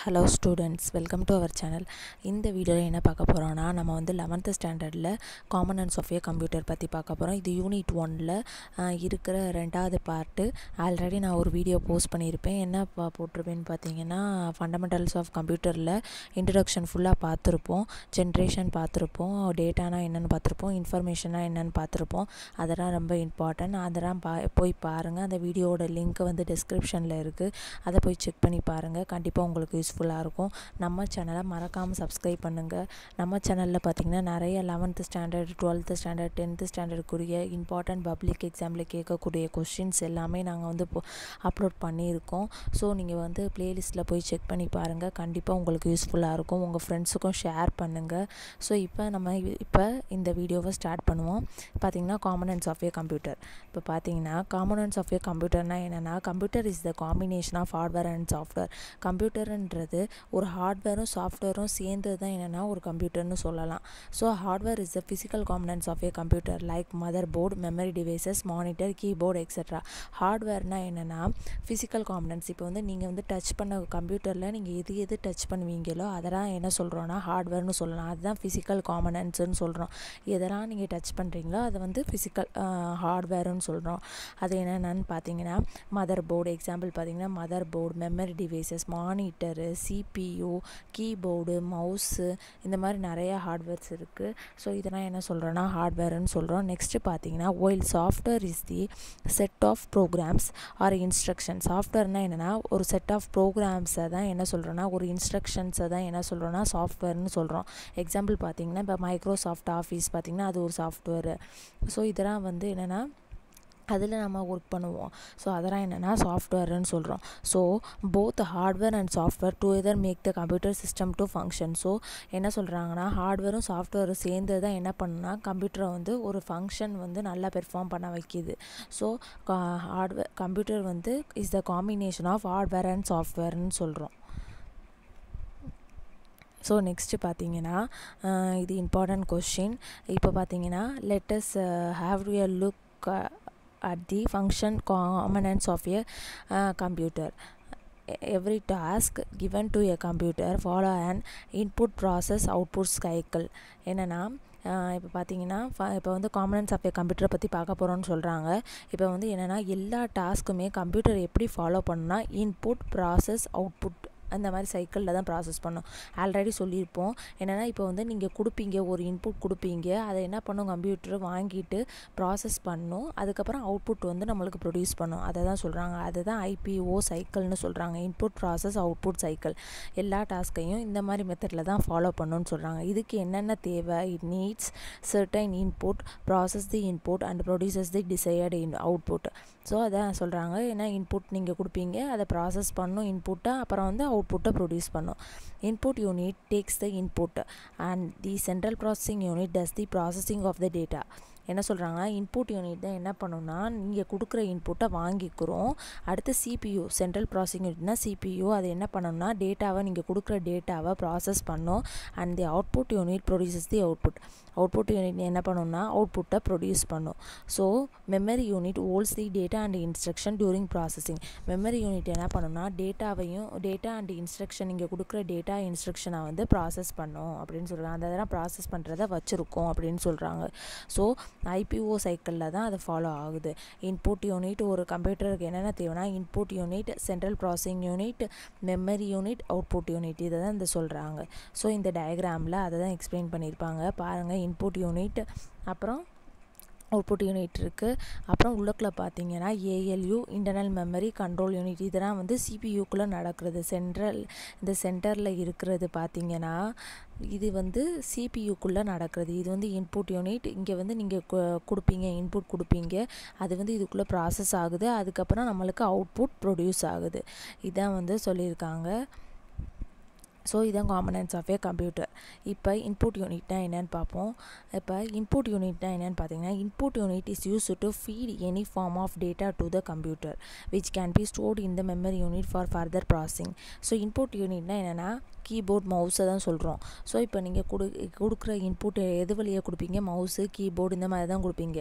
hello students welcome to our channel இந்த வீடியோவில் என்ன பார்க்க போகிறோன்னா நம்ம வந்து லெவன்த்து ஸ்டாண்டர்டில் காமன் அண்ட் சோஃபியா கம்ப்யூட்டர் பற்றி பார்க்க போகிறோம் இது யூனிட் ஒனில் இருக்கிற ரெண்டாவது பார்ட்டு ஆல்ரெடி நான் ஒரு வீடியோ போஸ்ட் பண்ணியிருப்பேன் என்ன போட்டிருப்பேன்னு பார்த்தீங்கன்னா ஃபண்டமெண்டல்ஸ் ஆஃப் கம்ப்யூட்டரில் இன்ட்ரடக்ஷன் ஃபுல்லாக பார்த்துருப்போம் ஜென்ரேஷன் பார்த்துருப்போம் டேட்டானா என்னென்னு பார்த்துருப்போம் இன்ஃபர்மேஷனாக என்னென்னு பார்த்துருப்போம் அதெல்லாம் ரொம்ப இம்பார்ட்டன்ட் அதெல்லாம் பா போய் பாருங்கள் அந்த வீடியோட லிங்க் வந்து டிஸ்கிரிப்ஷனில் இருக்குது அதை போய் செக் பண்ணி பாருங்கள் கண்டிப்பாக உங்களுக்கு யூஸ்ஃபுல்லாக இருக்கும் நம்ம சேனலை மறக்காமல் சப்ஸ்கிரைப் பண்ணுங்கள் நம்ம சேனலில் பார்த்திங்கன்னா நிறைய eleventh standard twelfth standard tenth ஸ்டாண்டர்டுக்குரிய இம்பார்ட்டண்ட் பப்ளிக் எக்ஸாமில் கேட்கக்கூடிய கொஷின்ஸ் எல்லாமே நாங்கள் வந்து அப்லோட் பண்ணியிருக்கோம் ஸோ நீங்கள் வந்து ப்ளேலிஸ்ட்டில் போய் செக் பண்ணி பாருங்கள் கண்டிப்பாக உங்களுக்கு யூஸ்ஃபுல்லாக இருக்கும் உங்கள் ஃப்ரெண்ட்ஸுக்கும் ஷேர் பண்ணுங்கள் ஸோ இப்போ நம்ம இப்போ இந்த வீடியோவை ஸ்டார்ட் பண்ணுவோம் பார்த்திங்கன்னா காமனன்ஸ் ஆஃப் ஏ கம்ப்யூட்டர் இப்போ பார்த்தீங்கன்னா காமனன்ஸ் ஆஃப் ஏ கம்ப்யூட்டர்னால் என்னென்னா computer is the combination of hardware and software கம்ப்யூட்டர்ன்ற பண்ணுறது ஒரு ஹார்ட்வேரும் சாஃப்ட்வேரும் சேர்ந்தது தான் என்னென்னா ஒரு கம்ப்யூட்டர்னு சொல்லலாம் so hardware is the physical components of a computer like motherboard memory devices monitor keyboard extra ஹார்ட்வேர்னால் என்னென்னா ஃபிசிக்கல் காம்பனன்ஸ் இப்போ வந்து நீங்கள் வந்து டச் பண்ண கம்ப்யூட்டரில் நீங்கள் எது எது டச் பண்ணுவீங்களோ அதெல்லாம் என்ன சொல்கிறோன்னா ஹார்ட்வேர்னு சொல்லலாம் அதுதான் ஃபிசிக்கல் காம்பனன்ஸ்னு சொல்கிறோம் எதெல்லாம் நீங்கள் டச் பண்ணுறீங்களோ அதை வந்து ஃபிசிக்கல் ஹார்ட்வேர்னு சொல்கிறோம் அது என்னென்னு பார்த்தீங்கன்னா மதர் போர்டு எக்ஸாம்பிள் பார்த்தீங்கன்னா motherboard memory devices monitor CPU keyboard mouse இந்த மாதிரி நிறைய ஹார்ட்வேர்ஸ் இருக்குது ஸோ இதெல்லாம் என்ன சொல்கிறேன்னா ஹார்ட்வேர்னு சொல்கிறோம் நெக்ஸ்ட்டு பார்த்தீங்கன்னா while software is the set of programs or instruction சாஃப்ட்வேர்னால் என்னென்னா ஒரு செட் ஆஃப் ப்ரோக்ராம்ஸை தான் என்ன சொல்கிறோன்னா ஒரு இன்ஸ்ட்ரக்ஷன்ஸை தான் என்ன சொல்கிறோன்னா சாஃப்ட்வேர்னு சொல்கிறோம் எக்ஸாம்பிள் பார்த்தீங்கன்னா இப்போ மைக்ரோசாஃப்ட் ஆஃபீஸ் பார்த்திங்கன்னா அது ஒரு சாஃப்ட்வேரு ஸோ இதெல்லாம் வந்து என்னென்னா அதில் நம்ம ஒர்க் பண்ணுவோம் ஸோ அதெல்லாம் என்னென்னா சாஃப்ட்வேருன்னு சொல்கிறோம் so both hardware and software together make the computer system to function so என்ன சொல்கிறாங்கன்னா ஹார்ட்வேரும் சாஃப்ட்வேரும் சேர்ந்து தான் என்ன பண்ணுன்னா கம்ப்யூட்டரை வந்து ஒரு ஃபங்க்ஷன் வந்து நல்லா பெர்ஃபார்ம் பண்ண வைக்கிது ஸோ ஹார்ட்வேர் கம்ப்யூட்டர் வந்து is the combination of hardware and சாஃப்ட்வேர்னு சொல்கிறோம் ஸோ நெக்ஸ்ட்டு பார்த்தீங்கன்னா இது இம்பார்ட்டன்ட் கொஷின் இப்போ பார்த்தீங்கன்னா let's have to a look at the function components of a uh, computer e, every task given to a computer follow an input process output cycle என்னென்னா இப்போ பார்த்தீங்கன்னா இப்போ வந்து காமனன்ஸ் ஆஃப் ஏ கம்ப்யூட்டரை பற்றி பார்க்க போகிறோன்னு சொல்கிறாங்க இப்போ வந்து என்னென்னா எல்லா டாஸ்க்குமே கம்ப்யூட்டர் எப்படி ஃபாலோ பண்ணால் இன்புட் ப்ராசஸ் அவுட்புட் அந்த மாதிரி சைக்கிளில் தான் ப்ராசஸ் பண்ணும் ஆல்ரெடி சொல்லியிருப்போம் என்னென்னா இப்போ வந்து நீங்கள் கொடுப்பீங்க ஒரு இன்புட் கொடுப்பீங்க அதை என்ன பண்ணும் கம்ப்யூட்டர் வாங்கிட்டு ப்ராசஸ் பண்ணும் அதுக்கப்புறம் அவுட்புட் வந்து நம்மளுக்கு ப்ரொடியூஸ் பண்ணும் அதை தான் சொல்கிறாங்க அதை தான் ஐபிஓ சைக்கிள்னு சொல்கிறாங்க இன்புட் ப்ராசஸ் அவுட்புட் சைக்கிள் எல்லா டாஸ்க்கையும் இந்த மாதிரி மெத்தடில் தான் ஃபாலோ பண்ணணும்னு சொல்கிறாங்க இதுக்கு என்னென்ன தேவை it needs certain input process the input and produces the desired in output so அதான் சொல்கிறாங்க ஏன்னா இன்புட் நீங்கள் கொடுப்பீங்க அதை ப்ராசஸ் பண்ணும் இன்புட்டை அப்புறம் வந்து அவுட் output produce பண்ணும் input unit takes the input and the central processing unit does the processing of the data என்ன சொல்கிறாங்க இன்புட் யூனிட் தான் என்ன பண்ணணும்னா நீங்கள் கொடுக்குற இன்புட்டை வாங்கிக்கிறோம் அடுத்து சிபியூ சென்ட்ரல் ப்ராசஸிங் யூனிட்னா சிபியூ அது என்ன பண்ணணும்னா டேட்டாவை நீங்கள் கொடுக்குற டேட்டாவை ப்ராசஸ் பண்ணோம் and the output unit produces the output output unit என்ன பண்ணணும்னா அவுட்புட்டை ப்ரொடியூஸ் பண்ணும் so memory unit holds the data and instruction during processing memory unit என்ன பண்ணணும்னா டேட்டாவையும் டேட்டா அண்ட் இன்ஸ்ட்ரக்ஷன் நீங்கள் கொடுக்குற டேட்டா இன்ஸ்ட்ரக்ஷனை வந்து ப்ராசஸ் பண்ணும் அப்படின்னு சொல்கிறாங்க அந்த இதெல்லாம் ப்ராசஸ் பண்ணுறத வச்சுருக்கோம் அப்படின்னு சொல்கிறாங்க ஸோ ஐபிஓ சைக்கிளில் தான் அது ஃபாலோ ஆகுது இன்புட் யூனிட் ஒரு கம்ப்யூட்டருக்கு என்னென்ன தேவைன்னா input unit central processing unit memory unit output unit இதை தான் இந்த சொல்கிறாங்க ஸோ இந்த டயக்ராமில் அதை தான் எக்ஸ்பிளைன் பண்ணியிருப்பாங்க பாருங்கள் இன்புட் யூனிட் அப்புறம் அவுட்புட் யூனிட் இருக்குது அப்புறம் உள்ளக்குள்ள பார்த்தீங்கன்னா ALU internal memory control unit இதெல்லாம் வந்து சிபியூக்குள்ளே நடக்கிறது சென்ட்ரல் இந்த சென்டரில் இருக்கிறது பார்த்தீங்கன்னா இது வந்து சிபியூக்குள்ளே நடக்கிறது இது வந்து இன்புட் யூனிட் இங்கே வந்து நீங்கள் கொடுப்பீங்க இன்புட் கொடுப்பீங்க அது வந்து இதுக்குள்ளே ப்ராசஸ் ஆகுது அதுக்கப்புறம் நம்மளுக்கு அவுட்புட் ப்ரொடியூஸ் ஆகுது இதான் வந்து சொல்லியிருக்காங்க ஸோ இதுதான் காம்பனன்ஸ் ஆஃப் ஏ கம்ப்யூட்டர் இப்போ இன்புட் யூனிட்னால் என்னென்னு பார்ப்போம் இப்போ இன்புட் யூனிட்னால் என்னென்னு பார்த்தீங்கன்னா input unit is use to feed any form of data to the computer which can be stored in the memory unit for further processing so input யூனிட்னால் என்னென்னா கீபோர்ட் மவுஸை தான் சொல்கிறோம் ஸோ இப்போ நீங்கள் கொடு கொடுக்குற இன்புட் எது வழியாக கொடுப்பீங்க மவுஸு கீபோர்டு இந்த மாதிரி தான் கொடுப்பீங்க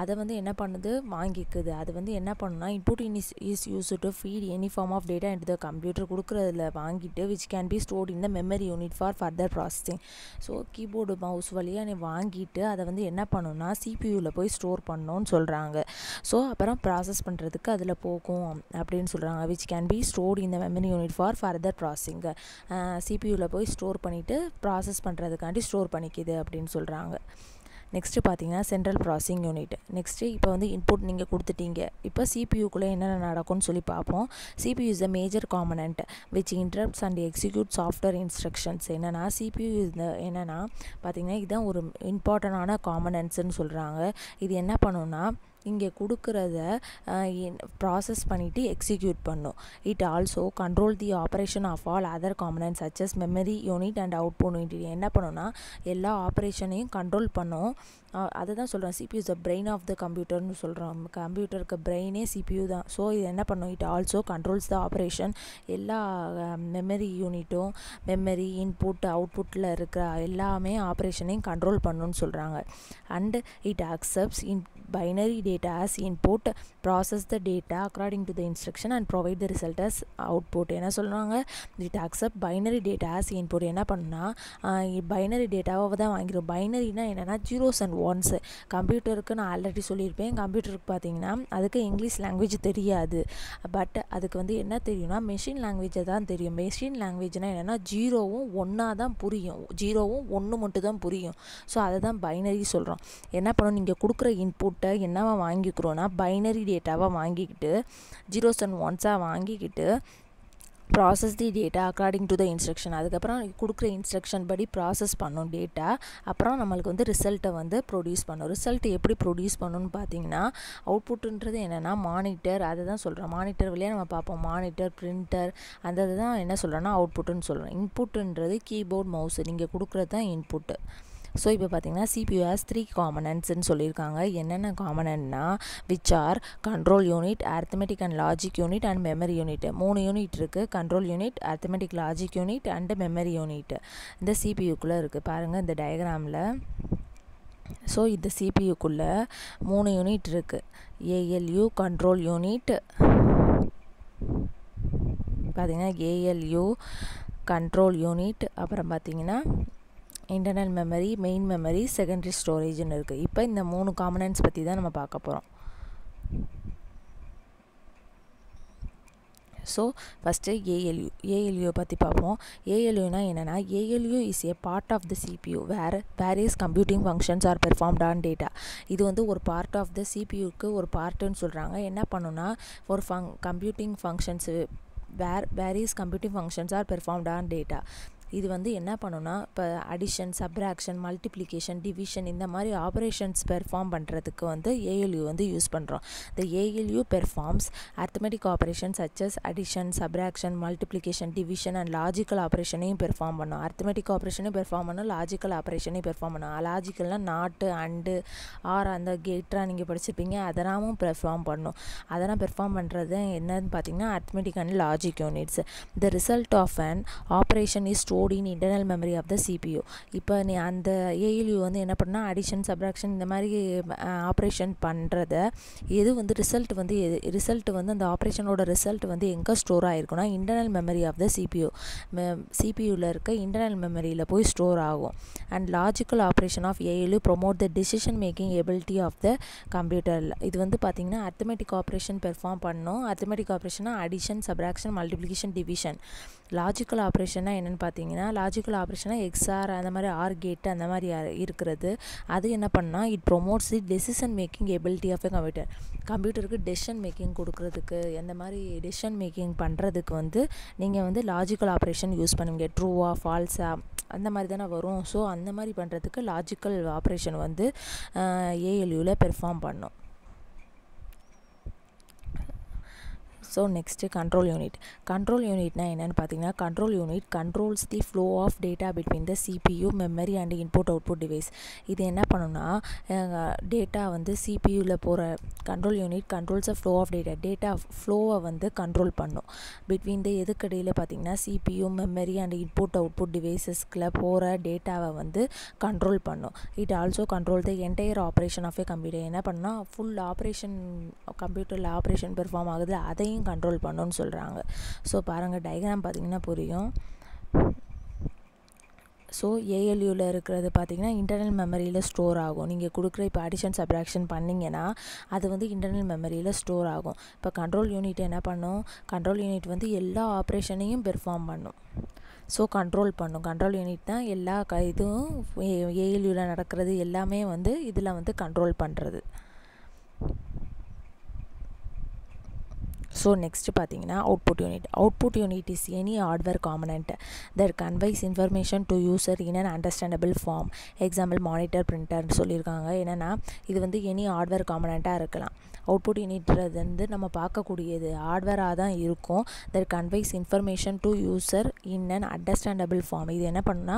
அதை வந்து என்ன பண்ணுது வாங்கிக்குது அது வந்து என்ன பண்ணுன்னா input in is is use to feed any form of data into the computer கொடுக்குறதுல வாங்கிட்டு which can be stored in the memory unit for further processing so keyboard mouse வழியாக நீ வாங்கிட்டு அதை வந்து என்ன பண்ணுன்னா சிபியூவில் போய் ஸ்டோர் பண்ணணும்னு சொல்கிறாங்க ஸோ அப்புறம் ப்ராசஸ் பண்ணுறதுக்கு அதில் போகும் அப்படின்னு சொல்கிறாங்க விச் கேன் பி ஸ்டோர்ட் இந்த memory unit for further processing சிபியூவில் போய் ஸ்டோர் பண்ணிவிட்டு ப்ராசஸ் பண்ணுறதுக்காண்டி ஸ்டோர் பண்ணிக்கிது அப்படின்னு சொல்கிறாங்க நெக்ஸ்ட்டு பார்த்தீங்கன்னா சென்ட்ரல் ப்ராசிங் யூனிட் நெக்ஸ்ட்டு இப்போ வந்து இன்புட் நீங்கள் கொடுத்துட்டீங்க இப்போ சிபியூக்குள்ளே என்னென்ன நடக்கும்னு சொல்லி பார்ப்போம் CPU is a major component which interrupts and execute software instructions என்னென்னா சிபியூ இந்த என்னென்னா பார்த்தீங்கன்னா இதுதான் ஒரு இம்பார்ட்டண்டான காமனன்ட்ஸ்னு சொல்கிறாங்க இது என்ன பண்ணுன்னா இங்கே கொடுக்குறத ப்ராசஸ் பண்ணிவிட்டு எக்ஸிக்யூட் பண்ணும் it also control the operation of all other component such மெமரி memory unit and output unit பண்ணுன்னா எல்லா ஆப்ரேஷனையும் கண்ட்ரோல் பண்ணும் அதை தான் சொல்கிறோம் CPU the brain of the கம்ப்யூட்டர்னு சொல்கிறோம் கம்ப்யூட்டருக்கு பிரெயினே சிபியூ தான் ஸோ இது என்ன பண்ணும் it also controls the operation எல்லா மெமரி யூனிட்டும் மெமரி இன்புட் அவுட்புட்டில் இருக்கிற எல்லாமே ஆப்ரேஷனையும் கண்ட்ரோல் பண்ணுன்னு சொல்கிறாங்க and it accepts in binary data as input process the data according to instruction and provide the the result as output என்ன சொல்கிறாங்க it accept binary datas as input என்ன பண்ணுன்னா பைனரி டேட்டாவை தான் வாங்கிடும் பைனரினா என்னென்னா ஜீரோஸ் அண்ட் ஒன்ஸு கம்ப்யூட்டருக்கு நான் already சொல்லியிருப்பேன் கம்ப்யூட்டருக்கு பார்த்தீங்கன்னா அதுக்கு இங்கிலீஷ் லாங்குவேஜ் தெரியாது பட் அதுக்கு வந்து என்ன தெரியும்னா மெஷின் லாங்குவேஜை தான் தெரியும் மெஷின் லாங்குவேஜ்னால் என்னென்னா ஜீரோவும் ஒன்றா தான் புரியும் ஜீரோவும் ஒன்று மட்டும் தான் புரியும் ஸோ அதை தான் பைனரி சொல்கிறோம் என்ன பண்ணணும் நீங்கள் கொடுக்குற இன்புட் அவுட்டை என்னவா வாங்கிக்கிறோன்னா பைனரி டேட்டாவாக வாங்கிக்கிட்டு ஜீரோஸ் அண்ட் ஒன்ஸாக வாங்கிக்கிட்டு process the data according to the instruction அதுக்கப்புறம் கொடுக்குற இன்ஸ்ட்ரக்ஷன் படி ப்ராசஸ் பண்ணும் டேட்டா அப்புறம் நம்மளுக்கு வந்து ரிசல்ட்டை வந்து ப்ரொடியூஸ் பண்ணும் ரிசல்ட் எப்படி ப்ரொடியூஸ் பண்ணணும்னு பார்த்தீங்கன்னா அவுட்புட்டுன்றது என்னென்னா மானிட்டர் அதை தான் சொல்கிறோம் மானிட்டர் வழியாக நம்ம பார்ப்போம் மானிட்டர் பிரிண்டர் அந்த தான் என்ன சொல்கிறோன்னா அவுட்புட்டுன்னு சொல்கிறோம் இன்புட்டுன்றது கீபோர்ட் மவுஸ் நீங்கள் கொடுக்குறது தான் இன்புட்டு ஸோ இப்போ பார்த்தீங்கன்னா சிபியூ ஆஸ் த்ரீ காமனன்ட்ஸ்னு சொல்லியிருக்காங்க என்னென்ன காமனன்னா which are control unit arithmetic and logic unit and memory unit மூணு யூனிட் இருக்குது control unit arithmetic logic unit and memory unit இந்த சிபியூக்குள்ளே இருக்குது பாருங்கள் இந்த டயக்ராமில் ஸோ இந்த சிபியூக்குள்ளே மூணு யூனிட் இருக்குது ஏஎல்யூ கண்ட்ரோல் யூனிட் பார்த்திங்கன்னா ஏஎல்யூ கண்ட்ரோல் யூனிட் அப்புறம் பார்த்திங்கன்னா internal memory main memory secondary ஸ்டோரேஜ்னு இருக்குது இப்போ இந்த மூணு காம்பனன்ட்ஸ் பற்றி தான் நம்ம பார்க்க போகிறோம் ஸோ ஃபஸ்ட்டு ஏஎல்யூ ஏஎல்யூ பற்றி பார்ப்போம் ஏஎல்யூனா என்னென்னா ALU is a part of the CPU வேறு various computing functions are performed on data இது வந்து ஒரு பார்ட் ஆஃப் த சிபியூக்கு ஒரு பார்ட்டுன்னு சொல்கிறாங்க என்ன பண்ணுன்னா ஒரு ஃபங் கம்ப்யூட்டிங் ஃபங்க்ஷன்ஸு where various computing functions are performed on data இது வந்து என்ன பண்ணுன்னா இப்போ அடிஷன் சப்ராக்ஷன் மல்டிப்ளிகேஷன் டிவிஷன் இந்த மாதிரி ஆப்ரேஷன்ஸ் பெர்ஃபார்ம் பண்ணுறதுக்கு வந்து ஏஎல்யூ வந்து யூஸ் பண்ணுறோம் the ALU performs arithmetic operation such as addition subtraction multiplication division and logical ஆப்ரேஷனையும் பெர்ஃபார்ம் பண்ணும் அர்த்தமெட்டிக் ஆப்ரேஷனையும் பெர்ஃபார்ம் பண்ணும் லாஜிக்கல் ஆப்ரேஷனையும் பெர்ஃபார்ம் பண்ணும் லாஜிக்கல்னால் நாட்டு அண்டு ஆர் அந்த கேட்ராக நீங்கள் படிச்சிருப்பீங்க அதெல்லாமும் பெர்ஃபார்ம் பண்ணும் அதெல்லாம் பெர்ஃபார்ம் பண்ணுறது என்னன்னு பார்த்தீங்கன்னா arithmetic and logic units the result of and operation is to ஓடின் internal memory of the CPU இப்போ நீ அந்த ஏஎல்யூ வந்து என்ன பண்ணால் அடிஷன் சப்ராக்ஷன் இந்த மாதிரி ஆப்ரேஷன் பண்ணுறத எது வந்து ரிசல்ட் வந்து எது ரிசல்ட் வந்து அந்த ஆப்ரேஷனோட ரிசல்ட் வந்து எங்கே ஸ்டோர் ஆகிருக்குன்னா internal memory of the CPU சிபியூவில் இருக்க இன்டர்னல் மெமரியில் போய் ஸ்டோர் ஆகும் and logical operation of ALU promote the decision making ability of the கம்ப்யூட்டரில் இது வந்து பார்த்திங்கன்னா அர்த்தமெட்டிக் ஆப்ரேஷன் பெர்ஃபார்ம் பண்ணோம் அர்த்தமெட்டிக் ஆப்ரேஷனாக addition subtraction multiplication division logical ஆப்ரேஷனாக என்னென்னு பார்த்தீங்கன்னா பார்த்தீங்கன்னா லாஜிக்கல் ஆப்ரேஷனாக எக்ஸ்ஆர் அந்த மாதிரி ஆர் கேட் அந்த மாதிரி இருக்கிறது அது என்ன பண்ணால் it promotes the decision making ability of a computer கம்ப்யூட்டருக்கு டெசிஷன் மேக்கிங் கொடுக்குறதுக்கு எந்த மாதிரி டெசிஷன் மேக்கிங் பண்ணுறதுக்கு வந்து நீங்கள் வந்து லாஜிக்கல் ஆப்ரேஷன் யூஸ் பண்ணுவீங்க ட்ரூவா ஃபால்ஸா அந்த மாதிரி தானே வரும் ஸோ அந்த மாதிரி பண்ணுறதுக்கு லாஜிக்கல் ஆப்ரேஷன் வந்து ஏஎல்யூவில் பெர்ஃபார்ம் பண்ணும் so next control unit control யூனிட்னா என்னென்னு பார்த்தீங்கன்னா control unit controls the flow of data between the CPU memory and input output device இது என்ன பண்ணுன்னா டேட்டா வந்து சிபியூவில் போகிற control unit controls a flow of data data ஃப்ளோவை வந்து கண்ட்ரோல் பண்ணும் பிட்வீன் த எதுக்கடையில் பார்த்தீங்கன்னா CPU memory and input output டிவைசஸ்க்குள்ள போகிற டேட்டாவை வந்து கண்ட்ரோல் பண்ணும் it also control the entire operation of a computer என்ன பண்ணால் ஃபுல் ஆப்ரேஷன் கம்ப்யூட்டரில் ஆப்ரேஷன் பெர்ஃபார்ம் ஆகுது அதையும் எல்லாத்தையும் கண்ட்ரோல் பண்ணுன்னு சொல்கிறாங்க ஸோ பாருங்கள் டயக்ராம் பார்த்திங்கன்னா புரியும் ஸோ ஏஎல்யூவில் இருக்கிறது பார்த்திங்கன்னா இன்டர்னல் மெமரியில் ஸ்டோர் ஆகும் நீங்கள் கொடுக்குற இப்போ அடிஷன் சப்ராக்ஷன் பண்ணிங்கன்னா அது வந்து இன்டர்னல் மெமரியில் ஸ்டோர் ஆகும் இப்போ கண்ட்ரோல் யூனிட் என்ன பண்ணும் கண்ட்ரோல் யூனிட் வந்து எல்லா ஆப்ரேஷனையும் பெர்ஃபார்ம் பண்ணும் ஸோ கண்ட்ரோல் பண்ணும் கண்ட்ரோல் யூனிட் தான் எல்லா இதுவும் ஏஎல்யூவில் நடக்கிறது எல்லாமே வந்து இதில் வந்து கண்ட்ரோல் பண்ணுறது ஸோ நெக்ஸ்ட் பார்த்தீங்கன்னா output unit output unit is any hardware component that conveys information to user in an understandable form example monitor பிரிண்டர்னு சொல்லியிருக்காங்க என்னென்னா இது வந்து எனி ஹார்ட்வேர் காமனண்ட்டாக இருக்கலாம் அவுட்புட் யூனிட்றது வந்து நம்ம பார்க்கக்கூடியது ஹார்ட்வேராக தான் இருக்கும் that conveys information to user in and understandable form இது என்ன பண்ணுன்னா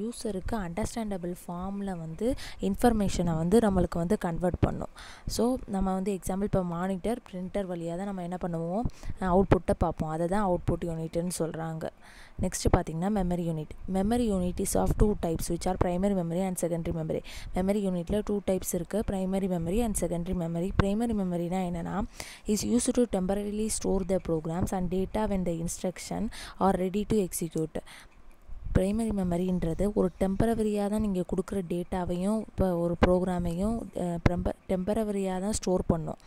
யூசருக்கு அண்டர்ஸ்டாண்டபிள் ஃபார்மில் வந்து இன்ஃபர்மேஷனை வந்து நம்மளுக்கு வந்து கன்வெர்ட் பண்ணும் ஸோ நம்ம வந்து எக்ஸாம்பிள் இப்போ மானிட்டர் பிரிண்டர் வழியாக தான் நம்ம என்ன பண்ணுவோம் அவுட்புட்டை பார்ப்போம் அதை தான் அவுட்புட் யூனிட்னு சொல்கிறாங்க நெக்ஸ்ட்டு பார்த்திங்கன்னா memory unit memory unit is of two types which are primary memory and secondary memory memory யூனிட்டில் டூ டைப்ஸ் இருக்குது primary memory and secondary memory primary primary மெமரினா என்னென்னா is use to temporarily store the programs and data when the instruction are ready to execute primary மெமரின்றது ஒரு டெம்பரவரியாக தான் நீங்கள் கொடுக்குற டேட்டாவையும் இப்போ ஒரு ப்ரோக்ராமையும் டெம்பரவரியாக தான் ஸ்டோர் பண்ணும்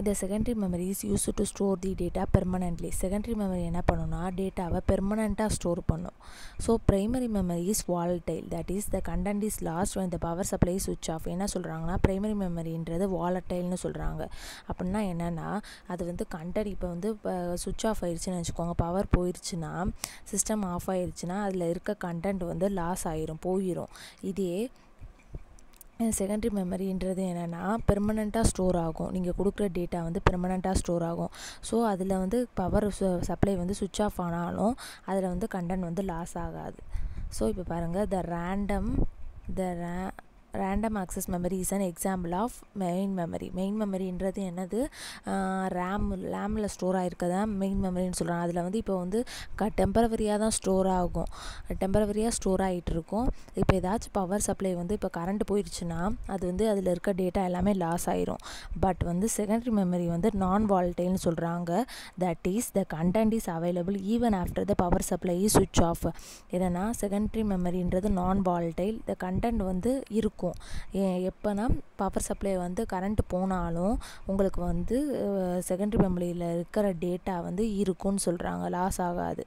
இந்த secondary memory is use to store the data permanently secondary memory என்ன பண்ணுன்னா டேட்டாவை பெர்மனெண்ட்டாக ஸ்டோர் பண்ணும் so primary memory is volatile that is the content is lost when the power supply switch off என்ன சொல்கிறாங்கன்னா ப்ரைமரி மெமரின்றது வாலட்டைல்னு சொல்கிறாங்க அப்படின்னா என்னென்னா அது வந்து கண்டென்ட் இப்போ வந்து சுவிச் ஆஃப் ஆயிடுச்சுன்னு வச்சுக்கோங்க பவர் போயிடுச்சுன்னா சிஸ்டம் ஆஃப் ஆயிடுச்சுன்னா அதில் இருக்க கண்டென்ட் வந்து லாஸ் ஆயிரும் போயிடும் இதே செகண்டரி மெமரின்றது என்னென்னா பெர்மனெண்ட்டாக ஸ்டோர் ஆகும் நீங்கள் கொடுக்குற டேட்டா வந்து பெர்மனெண்ட்டாக ஸ்டோர் ஆகும் ஸோ அதில் வந்து பவர் சப்ளை வந்து சுவிட்ச் ஆஃப் ஆனாலும் அதில் வந்து கண்டென்ட் வந்து லாஸ் ஆகாது ஸோ இப்போ பாருங்கள் the random the ray random access memory is an example of main memory main மெமரின்றது என்னது ரேம் ரேமில் ஸ்டோர் ஆகிருக்கதா மெயின் மெமரின்னு சொல்கிறாங்க அதில் வந்து இப்போ வந்து க டெம்பரவரியாக தான் ஸ்டோர் ஆகும் டெம்பரவரியாக ஸ்டோர் ஆகிட்டு இருக்கும் இப்போ ஏதாச்சும் பவர் சப்ளை வந்து இப்போ கரண்ட் போயிடுச்சுன்னா அது வந்து அதில் இருக்க டேட்டா எல்லாமே லாஸ் ஆயிரும் பட் வந்து செகண்டரி மெமரி வந்து நான் வால்டைல்னு சொல்கிறாங்க that is the content is available even after the power supply சுவிட்ச் ஆஃப் ஏன்னா செகண்டரி மெமரின்றது நான் வால்டைல் த கண்டென்ட் வந்து இருக்கும் இருக்கும் எப்போனா பவர் சப்ளை வந்து கரண்ட்டு போனாலும் உங்களுக்கு வந்து செகண்டரி மெமரியில் இருக்கிற டேட்டா வந்து இருக்கும்னு சொல்கிறாங்க லாஸ் ஆகாது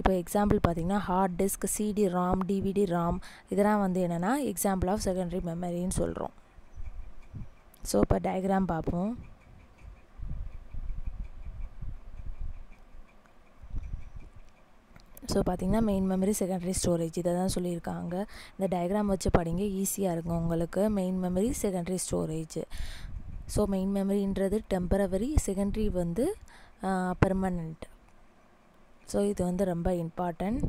இப்போ எக்ஸாம்பிள் பார்த்திங்கன்னா hard disk CD ROM DVD ROM இதெல்லாம் வந்து என்னென்னா எக்ஸாம்பிள் ஆஃப் செகண்டரி மெமரின்னு சொல்கிறோம் ஸோ இப்போ டயக்ராம் பார்ப்போம் ஸோ பார்த்திங்கன்னா மெயின் மெமரி செகண்டரி ஸ்டோரேஜ் இதை தான் சொல்லியிருக்காங்க இந்த டயக்ராம் வச்சு படிங்க ஈஸியாக இருக்கும் உங்களுக்கு main memory secondary storage so main மெமரின்றது டெம்பரவரி செகண்டரி வந்து பெர்மனண்ட் ஸோ இது வந்து ரொம்ப இம்பார்ட்டண்ட்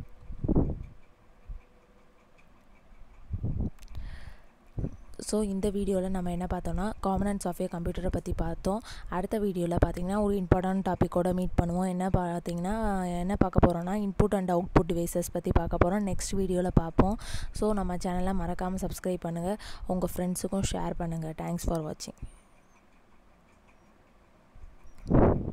ஸோ இந்த வீடியோவில் நம்ம என்ன பார்த்தோன்னா காமன் அண்ட் சாஃப்ட்வேர் கம்ப்யூட்டரை பற்றி பார்த்தோம் அடுத்த வீடியோவில் பார்த்திங்கன்னா ஒரு இம்பார்ட்டன்ட் டாப்பிக்கோட மீட் பண்ணுவோம் என்ன பார்த்தீங்கன்னா என்ன பார்க்க போகிறோம்னா இன்புட் அண்ட் அவுட்புட் டிவைசஸ் பற்றி பார்க்க போகிறோம் நெக்ஸ்ட் வீடியோவில் பார்ப்போம் ஸோ நம்ம சேனலை மறக்காமல் சப்ஸ்கிரைப் பண்ணுங்கள் உங்கள் ஃப்ரெண்ட்ஸுக்கும் ஷேர் பண்ணுங்கள் தேங்க்ஸ் ஃபார் வாட்சிங்